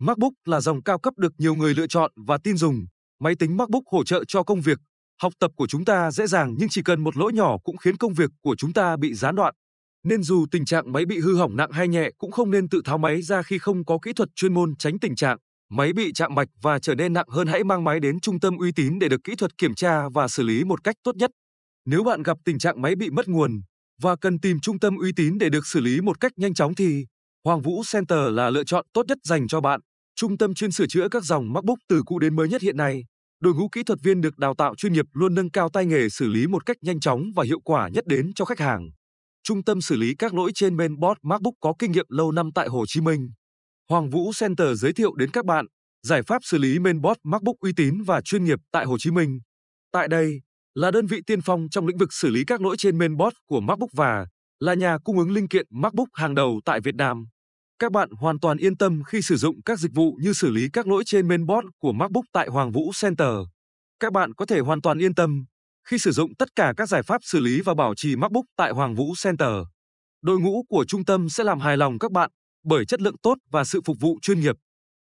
MacBook là dòng cao cấp được nhiều người lựa chọn và tin dùng. Máy tính MacBook hỗ trợ cho công việc, học tập của chúng ta dễ dàng nhưng chỉ cần một lỗi nhỏ cũng khiến công việc của chúng ta bị gián đoạn. Nên dù tình trạng máy bị hư hỏng nặng hay nhẹ cũng không nên tự tháo máy ra khi không có kỹ thuật chuyên môn tránh tình trạng máy bị chạm mạch và trở nên nặng hơn hãy mang máy đến trung tâm uy tín để được kỹ thuật kiểm tra và xử lý một cách tốt nhất. Nếu bạn gặp tình trạng máy bị mất nguồn và cần tìm trung tâm uy tín để được xử lý một cách nhanh chóng thì Hoàng Vũ Center là lựa chọn tốt nhất dành cho bạn. Trung tâm chuyên sửa chữa các dòng MacBook từ cũ đến mới nhất hiện nay. Đội ngũ kỹ thuật viên được đào tạo chuyên nghiệp luôn nâng cao tay nghề xử lý một cách nhanh chóng và hiệu quả nhất đến cho khách hàng. Trung tâm xử lý các lỗi trên mainboard MacBook có kinh nghiệm lâu năm tại Hồ Chí Minh. Hoàng Vũ Center giới thiệu đến các bạn giải pháp xử lý mainboard MacBook uy tín và chuyên nghiệp tại Hồ Chí Minh. Tại đây là đơn vị tiên phong trong lĩnh vực xử lý các lỗi trên mainboard của MacBook và là nhà cung ứng linh kiện MacBook hàng đầu tại Việt Nam. Các bạn hoàn toàn yên tâm khi sử dụng các dịch vụ như xử lý các lỗi trên mainboard của MacBook tại Hoàng Vũ Center. Các bạn có thể hoàn toàn yên tâm khi sử dụng tất cả các giải pháp xử lý và bảo trì MacBook tại Hoàng Vũ Center. Đội ngũ của trung tâm sẽ làm hài lòng các bạn bởi chất lượng tốt và sự phục vụ chuyên nghiệp.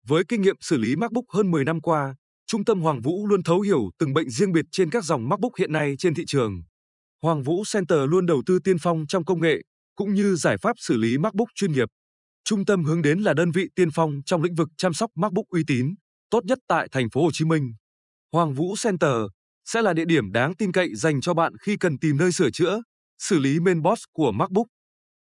Với kinh nghiệm xử lý MacBook hơn 10 năm qua, Trung tâm Hoàng Vũ luôn thấu hiểu từng bệnh riêng biệt trên các dòng MacBook hiện nay trên thị trường. Hoàng Vũ Center luôn đầu tư tiên phong trong công nghệ cũng như giải pháp xử lý MacBook chuyên nghiệp. Trung tâm hướng đến là đơn vị tiên phong trong lĩnh vực chăm sóc MacBook uy tín, tốt nhất tại thành phố Hồ Chí Minh. Hoàng Vũ Center sẽ là địa điểm đáng tin cậy dành cho bạn khi cần tìm nơi sửa chữa, xử lý mainboard của MacBook